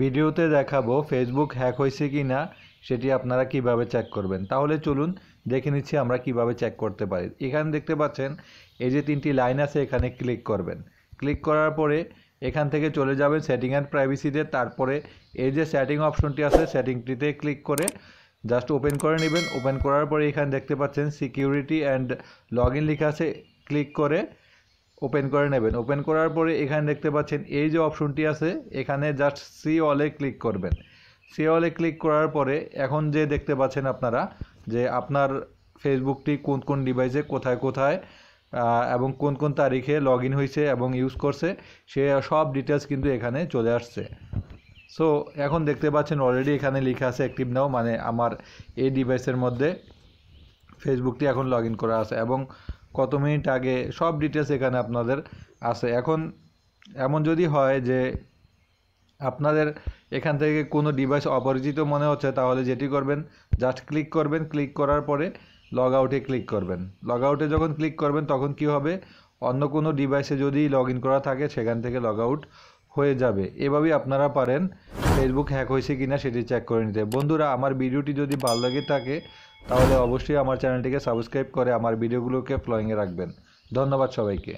ভিডিওতে দেখাবো Facebook hack হয়েছে কি না সেটি আপনারা কিভাবে চেক করবেন তাহলে চলুন দেখে নিচ্ছি আমরা কিভাবে চেক করতে পারি এখানে দেখতে পাচ্ছেন এই যে তিনটি লাইন আছে এখানে ক্লিক করবেন ক্লিক করার পরে এখান থেকে চলে যাবেন সেটিং অ্যান্ড প্রাইভেসিতে তারপরে এই যে সেটিং অপশনটি আছে সেটিংটিতে ক্লিক করে জাস্ট ওপেন করে নেবেন ওপেন করার পরে এখানে দেখতে পাচ্ছেন সিকিউরিটি অ্যান্ড লগ ইন লেখা আছে ক্লিক করে ওপেন করে নেবেন ওপেন করার পরে এখানে দেখতে পাচ্ছেন এই যে অপশনটি আছে এখানে জাস্ট সি অলে ক্লিক করবেন সি অলে ক্লিক করার পরে এখন যে দেখতে পাচ্ছেন আপনারা যে আপনার ফেসবুকটি কোন কোন ডিভাইসে কোথায় কোথায় এবং কোন কোন তারিখে লগ ইন হয়েছে এবং ইউজ করছে সে সব ডিটেলস কিন্তু এখানে চলে আসছে সো এখন দেখতে পাচ্ছেন অলরেডি এখানে লেখা আছে অ্যাক্টিভ নাও মানে আমার এই ডিভাইসের মধ্যে ফেসবুকটি এখন লগ ইন করা আছে এবং কত মিনিট আগে সব ডিটেলস এখানে আপনাদের আছে এখন এমন যদি হয় যে আপনাদের এখান থেকে কোনো ডিভাইস অপরিচিত মনে হচ্ছে তাহলে যেটি করবেন জাস্ট ক্লিক করবেন ক্লিক করার পরে লগ আউটে ক্লিক করবেন লগ আউটে যখন ক্লিক করবেন তখন কি হবে অন্য কোনো ডিভাইসে যদি লগ ইন করা থাকে সেখান থেকে লগ আউট হয়ে যাবে এভাবেই আপনারা পারেন ফেসবুক হ্যাক হয়েছে কিনা সেটি চেক করে নিতে বন্ধুরা আমার ভিডিওটি যদি ভালো লাগে থাকে তাহলে অবশ্যই আমার চ্যানেলটিকে সাবস্ক্রাইব করে আমার ভিডিওগুলোকে ফ্লোয়িংয়ে রাখবেন ধন্যবাদ সবাইকে